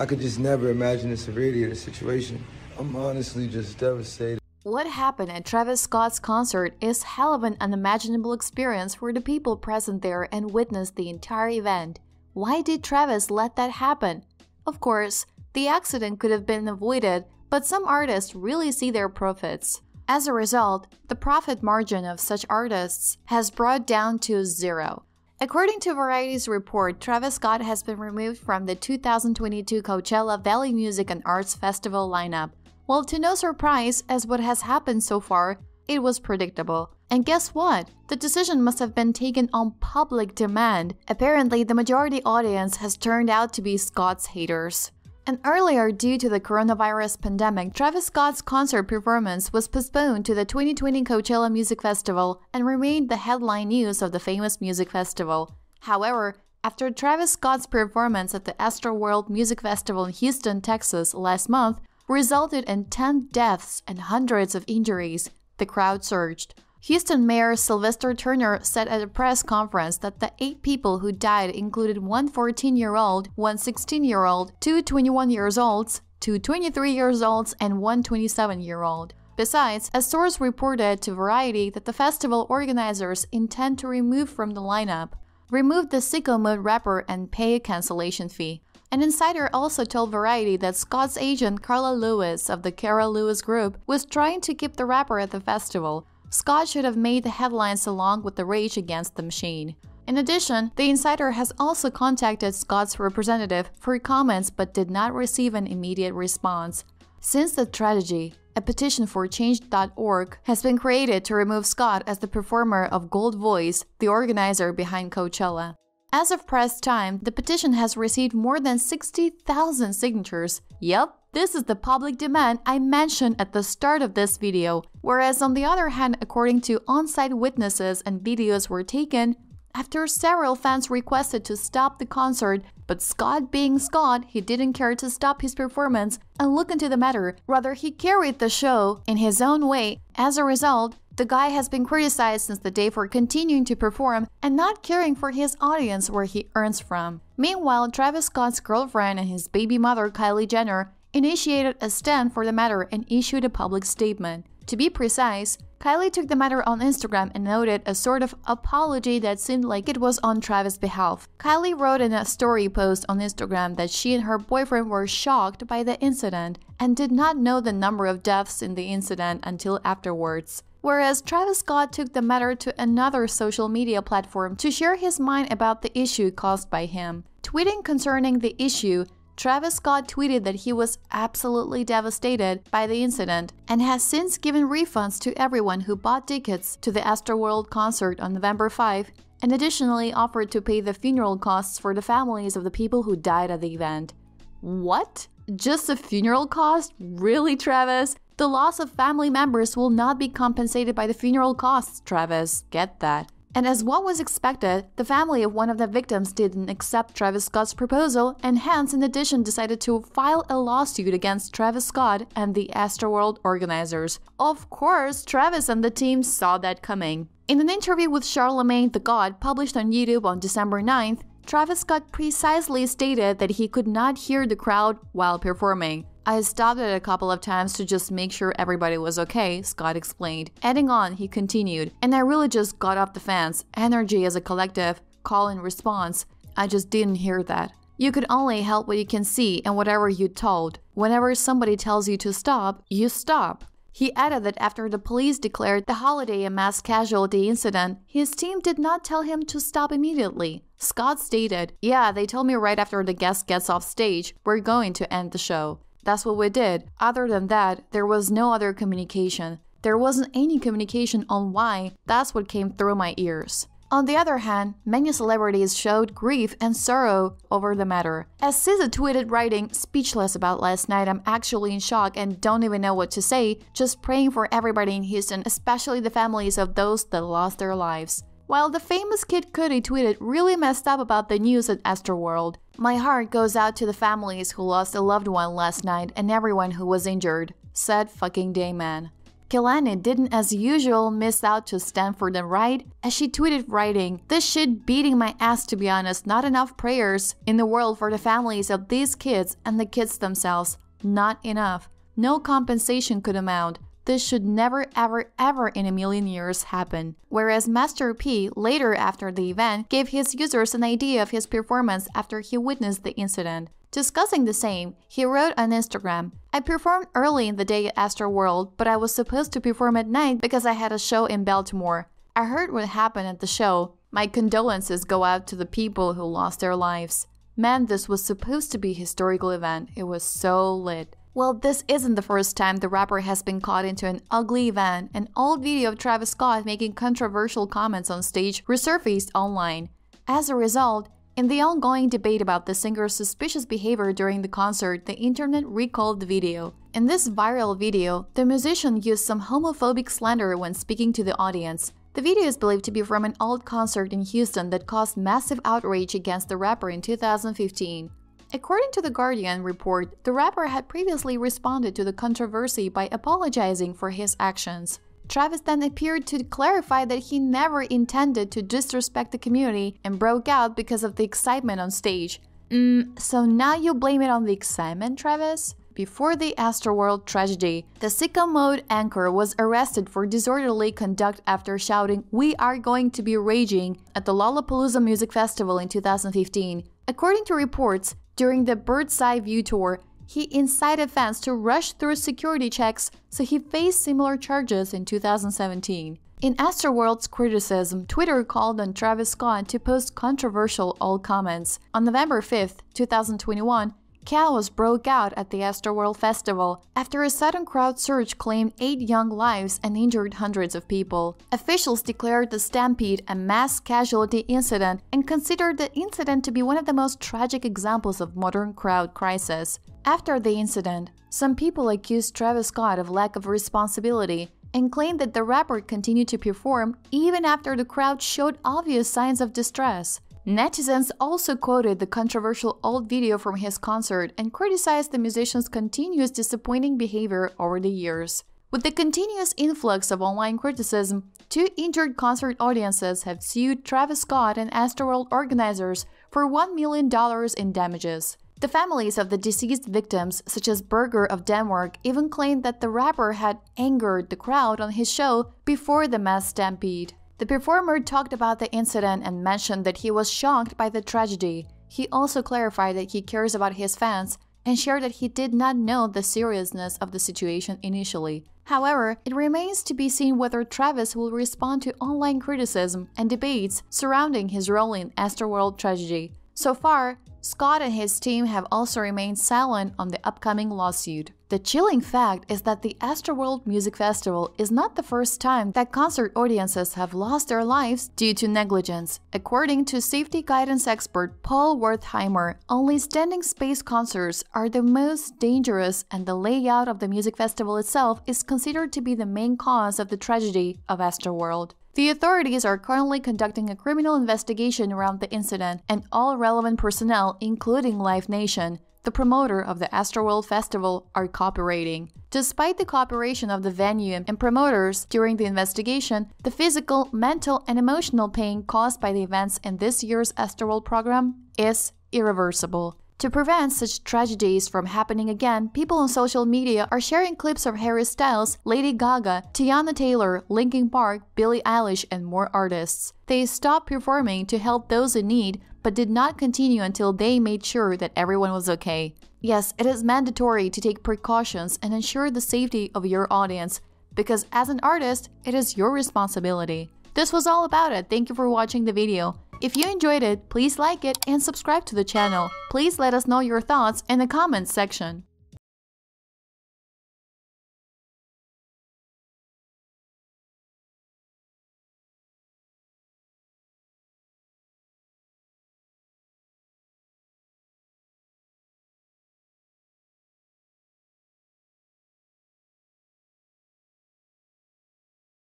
I could just never imagine the severity of the situation. I'm honestly just devastated. What happened at Travis Scott's concert is hell of an unimaginable experience for the people present there and witnessed the entire event. Why did Travis let that happen? Of course, the accident could have been avoided, but some artists really see their profits. As a result, the profit margin of such artists has brought down to zero. According to Variety's report, Travis Scott has been removed from the 2022 Coachella Valley Music and Arts Festival lineup. Well, to no surprise, as what has happened so far, it was predictable. And guess what? The decision must have been taken on public demand. Apparently, the majority audience has turned out to be Scott's haters. And earlier, due to the coronavirus pandemic, Travis Scott's concert performance was postponed to the 2020 Coachella Music Festival and remained the headline news of the famous music festival. However, after Travis Scott's performance at the Astroworld Music Festival in Houston, Texas last month resulted in 10 deaths and hundreds of injuries, the crowd surged. Houston Mayor Sylvester Turner said at a press conference that the eight people who died included one 14 year old, one 16 year old, two 21 years olds, two 23 years olds, and one 27 year old. Besides, a source reported to Variety that the festival organizers intend to remove from the lineup, remove the sicko mode rapper, and pay a cancellation fee. An insider also told Variety that Scott's agent Carla Lewis of the Kara Lewis Group was trying to keep the rapper at the festival, Scott should have made the headlines along with the rage against the machine. In addition, the insider has also contacted Scott's representative for comments but did not receive an immediate response. Since the tragedy, a petition for change.org has been created to remove Scott as the performer of Gold Voice, the organizer behind Coachella. As of press time, the petition has received more than 60,000 signatures. Yep, this is the public demand I mentioned at the start of this video, whereas on the other hand, according to on-site witnesses and videos were taken, after several fans requested to stop the concert, but Scott being Scott, he didn't care to stop his performance and look into the matter, rather he carried the show in his own way. As a result, the guy has been criticized since the day for continuing to perform and not caring for his audience where he earns from. Meanwhile, Travis Scott's girlfriend and his baby mother Kylie Jenner initiated a stand for the matter and issued a public statement. To be precise, Kylie took the matter on Instagram and noted a sort of apology that seemed like it was on Travis' behalf. Kylie wrote in a story post on Instagram that she and her boyfriend were shocked by the incident and did not know the number of deaths in the incident until afterwards. Whereas Travis Scott took the matter to another social media platform to share his mind about the issue caused by him. Tweeting concerning the issue, Travis Scott tweeted that he was absolutely devastated by the incident and has since given refunds to everyone who bought tickets to the Astroworld concert on November 5 and additionally offered to pay the funeral costs for the families of the people who died at the event. What? Just the funeral cost? Really, Travis? The loss of family members will not be compensated by the funeral costs, Travis. Get that. And as what was expected, the family of one of the victims didn't accept Travis Scott's proposal and hence in addition decided to file a lawsuit against Travis Scott and the Astroworld organizers. Of course, Travis and the team saw that coming. In an interview with Charlemagne the God published on YouTube on December 9th, Travis Scott precisely stated that he could not hear the crowd while performing. I stopped it a couple of times to just make sure everybody was okay, Scott explained. Adding on, he continued, and I really just got off the fence, energy as a collective, call and response. I just didn't hear that. You could only help what you can see and whatever you told. Whenever somebody tells you to stop, you stop. He added that after the police declared the holiday a mass casualty incident, his team did not tell him to stop immediately. Scott stated, Yeah, they told me right after the guest gets off stage, we're going to end the show. That's what we did. Other than that, there was no other communication. There wasn't any communication on why, that's what came through my ears. On the other hand, many celebrities showed grief and sorrow over the matter. As SZA tweeted writing, speechless about last night, I'm actually in shock and don't even know what to say, just praying for everybody in Houston, especially the families of those that lost their lives. While the famous Kid Cudi tweeted really messed up about the news at Astroworld, my heart goes out to the families who lost a loved one last night and everyone who was injured, said fucking Dayman. Kelani didn't as usual miss out to Stanford and Wright as she tweeted writing, This shit beating my ass to be honest, not enough prayers in the world for the families of these kids and the kids themselves, not enough. No compensation could amount. This should never, ever, ever in a million years happen. Whereas Master P, later after the event, gave his users an idea of his performance after he witnessed the incident. Discussing the same, he wrote on Instagram, I performed early in the day at Astroworld, but I was supposed to perform at night because I had a show in Baltimore. I heard what happened at the show. My condolences go out to the people who lost their lives. Man, this was supposed to be a historical event. It was so lit. Well, this isn't the first time the rapper has been caught into an ugly event. An old video of Travis Scott making controversial comments on stage resurfaced online. As a result, in the ongoing debate about the singer's suspicious behavior during the concert, the internet recalled the video. In this viral video, the musician used some homophobic slander when speaking to the audience. The video is believed to be from an old concert in Houston that caused massive outrage against the rapper in 2015. According to the Guardian report, the rapper had previously responded to the controversy by apologizing for his actions. Travis then appeared to clarify that he never intended to disrespect the community and broke out because of the excitement on stage. Mm, so now you blame it on the excitement, Travis? Before the Astroworld tragedy, the Sicko Mode anchor was arrested for disorderly conduct after shouting, We are going to be raging, at the Lollapalooza Music Festival in 2015. According to reports, during the bird's eye view tour, he incited fans to rush through security checks, so he faced similar charges in 2017. In Astroworld's criticism, Twitter called on Travis Scott to post controversial old comments. On November 5, 2021, Chaos broke out at the Astroworld Festival after a sudden crowd surge claimed eight young lives and injured hundreds of people. Officials declared the stampede a mass casualty incident and considered the incident to be one of the most tragic examples of modern crowd crisis. After the incident, some people accused Travis Scott of lack of responsibility and claimed that the rapper continued to perform even after the crowd showed obvious signs of distress. Netizens also quoted the controversial old video from his concert and criticized the musician's continuous disappointing behavior over the years. With the continuous influx of online criticism, two injured concert audiences have sued Travis Scott and Astroworld organizers for $1 million in damages. The families of the deceased victims, such as Berger of Denmark, even claimed that the rapper had angered the crowd on his show before the mass stampede. The performer talked about the incident and mentioned that he was shocked by the tragedy. He also clarified that he cares about his fans and shared that he did not know the seriousness of the situation initially. However, it remains to be seen whether Travis will respond to online criticism and debates surrounding his role in Astroworld tragedy. So far, Scott and his team have also remained silent on the upcoming lawsuit. The chilling fact is that the Astroworld Music Festival is not the first time that concert audiences have lost their lives due to negligence. According to safety guidance expert Paul Wertheimer, only standing space concerts are the most dangerous and the layout of the music festival itself is considered to be the main cause of the tragedy of Astroworld. The authorities are currently conducting a criminal investigation around the incident, and all relevant personnel, including Live Nation, the promoter of the Astroworld Festival, are cooperating. Despite the cooperation of the venue and promoters during the investigation, the physical, mental, and emotional pain caused by the events in this year's Astroworld program is irreversible. To prevent such tragedies from happening again, people on social media are sharing clips of Harry Styles, Lady Gaga, Tiana Taylor, Linkin Park, Billie Eilish, and more artists. They stopped performing to help those in need, but did not continue until they made sure that everyone was okay. Yes, it is mandatory to take precautions and ensure the safety of your audience, because as an artist, it is your responsibility. This was all about it. Thank you for watching the video. If you enjoyed it, please like it and subscribe to the channel. Please let us know your thoughts in the comments section.